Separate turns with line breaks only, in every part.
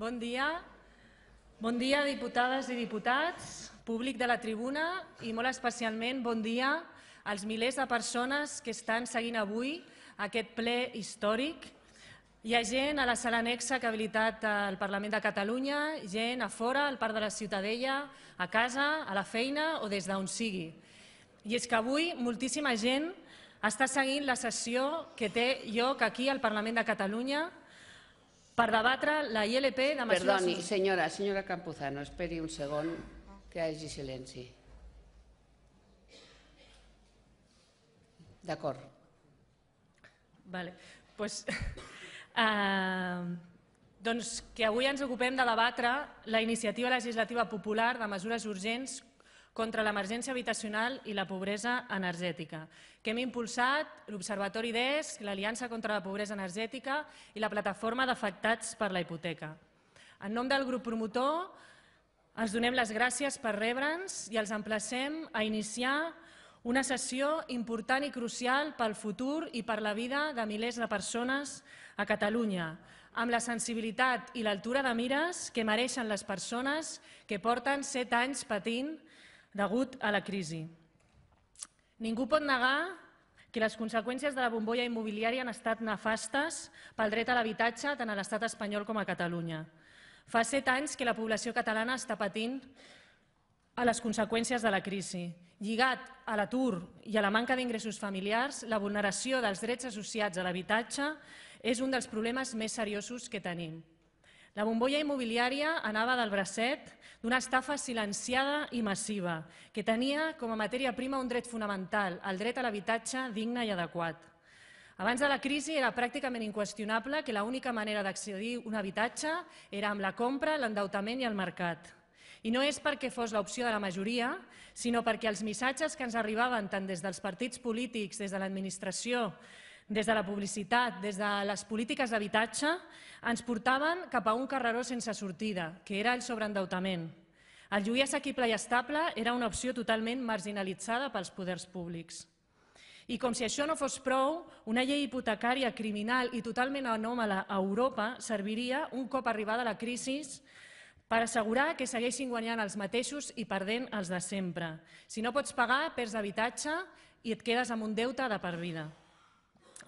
Bon dia. Bon dia, diputades i diputats, públic de la tribuna i molt especialment bon dia als milers de persones que estan seguint avui aquest ple històric. Hi ha gent a la sala anexa que ha habilitat al Parlament de Catalunya, gent a fora, al Parc de la Ciutadella, a casa, a la feina o des d'on sigui. I és que avui moltíssima gent està seguint la sessió que té lloc aquí al Parlament de Catalunya per debatre la ILP de mesures... Perdoni, senyora, senyora Campuzano, esperi un segon que hi hagi silenci. D'acord. Vale. Pues, uh, doncs que avui ens ocupem de debatre la iniciativa legislativa popular de mesures urgents contra l'emergència habitacional i la pobresa energètica, que hem impulsat l'Observatori d'ESC, l'Aliança contra la pobresa energètica i la plataforma d'afectats per la hipoteca. En nom del grup promotor, els donem les gràcies per rebre'ns i els emplacem a iniciar una sessió important i crucial pel futur i per la vida de milers de persones a Catalunya, amb la sensibilitat i l'altura de mires que mereixen les persones que porten set anys patint degut a la crisi. Ningú pot negar que les conseqüències de la bombolla immobiliària han estat nefastes pel dret a l'habitatge tant a l'estat espanyol com a Catalunya. Fa set anys que la població catalana està patint a les conseqüències de la crisi. Lligat a l'atur i a la manca d'ingressos familiars, la vulneració dels drets associats a l'habitatge és un dels problemes més seriosos que tenim. La bombolla immobiliària anava del bracet d'una estafa silenciada i massiva que tenia com a matèria prima un dret fonamental, el dret a l'habitatge digne i adequat. Abans de la crisi era pràcticament inqüestionable que l'única manera d'accedir a un habitatge era amb la compra, l'endeutament i el mercat. I no és perquè fos l'opció de la majoria, sinó perquè els missatges que ens arribaven tant des dels partits polítics, des de l'administració, des de la publicitat, des de les polítiques d'habitatge, ens portaven cap a un carreró sense sortida, que era el sobreendeutament. El lloguer assequible i estable era una opció totalment marginalitzada pels poders públics. I com si això no fos prou, una llei hipotecària criminal i totalment anòmala a Europa serviria, un cop arribada la crisi, per assegurar que segueixin guanyant els mateixos i perdent els de sempre. Si no pots pagar, perds habitatge i et quedes amb un deute de per vida.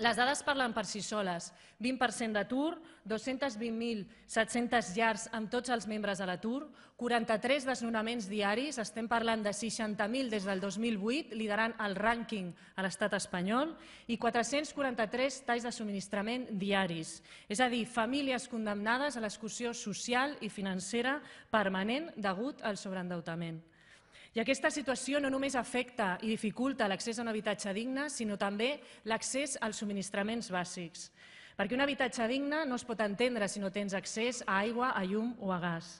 Les dades parlen per si soles. 20% d'atur, 220.700 llars amb tots els membres a l'atur, 43 desnonaments diaris, estem parlant de 60.000 des del 2008, liderant el rànquing a l'estat espanyol, i 443 talls de subministrament diaris. És a dir, famílies condemnades a l'excursió social i financera permanent degut al sobreendeutament. I aquesta situació no només afecta i dificulta l'accés a un habitatge digne, sinó també l'accés als subministraments bàsics. Perquè un habitatge digne no es pot entendre si no tens accés a aigua, a llum o a gas.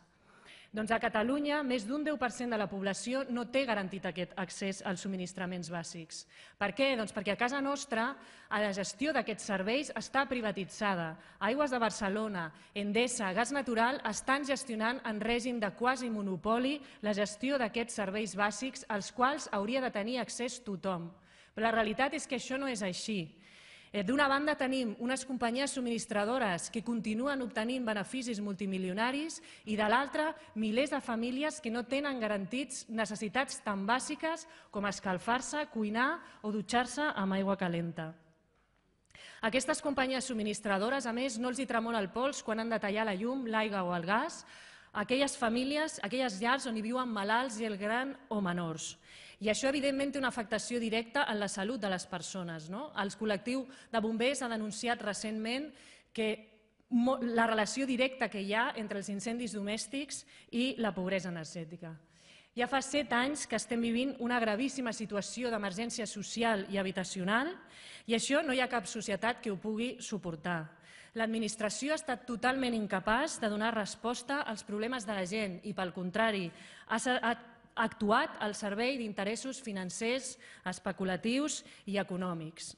Doncs a Catalunya, més d'un 10% de la població no té garantit aquest accés als subministraments bàsics. Per què? Doncs perquè a casa nostra a la gestió d'aquests serveis està privatitzada. Aigües de Barcelona, Endesa, Gas Natural estan gestionant en règim de quasi monopoli la gestió d'aquests serveis bàsics als quals hauria de tenir accés tothom. Però la realitat és que això no és així. Eh, d'una banda tenim unes companyies subministradores que continuen obtenint beneficis multimilionaris i de l'altra milers de famílies que no tenen garantits necessitats tan bàsiques com escalfar-se, cuinar o dutxar-se amb aigua calenta. Aquestes companyies subministradores, a més, no els hi tremola el pols quan han de tallar la llum, l'aigua o el gas, aquelles famílies, aquelles llars on hi viuen malalts i el gran o menors. I això, evidentment, té una afectació directa en la salut de les persones. No? El col·lectiu de bombers ha denunciat recentment que la relació directa que hi ha entre els incendis domèstics i la pobresa energètica. Ja fa set anys que estem vivint una gravíssima situació d'emergència social i habitacional i això no hi ha cap societat que ho pugui suportar. L'administració ha estat totalment incapaç de donar resposta als problemes de la gent i, pel contrari, ha actuat al servei d'interessos financers, especulatius i econòmics.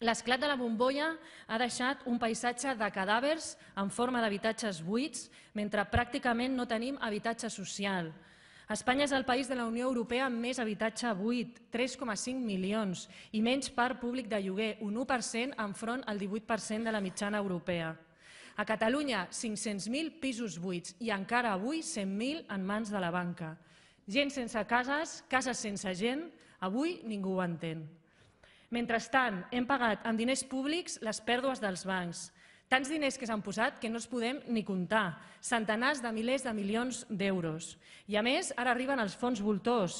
L'esclat de la bombolla ha deixat un paisatge de cadàvers en forma d'habitatges buits, mentre pràcticament no tenim habitatge social. Espanya és el país de la Unió Europea amb més habitatge buit, 3,5 milions, i menys part públic de lloguer, un 1% enfront al 18% de la mitjana europea. A Catalunya, 500.000 pisos buits i encara avui 100.000 en mans de la banca. Gent sense cases, cases sense gent, avui ningú ho entén. Mentrestant, hem pagat amb diners públics les pèrdues dels bancs, Tants diners que s'han posat que no els podem ni comptar, centenars de milers de milions d'euros. I a més, ara arriben els fons voltors,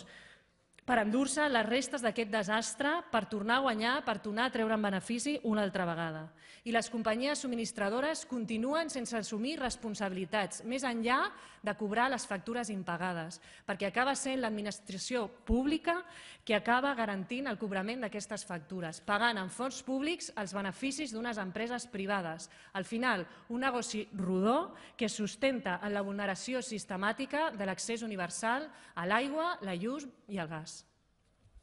per endur-se les restes d'aquest desastre, per tornar a guanyar, per tornar a treure en benefici una altra vegada. I les companyies subministradores continuen sense assumir responsabilitats, més enllà de cobrar les factures impagades, perquè acaba sent l'administració pública que acaba garantint el cobrament d'aquestes factures, pagant amb fons públics els beneficis d'unes empreses privades. Al final, un negoci rodó que sustenta en la vulneració sistemàtica de l'accés universal a l'aigua, la llum i el gas.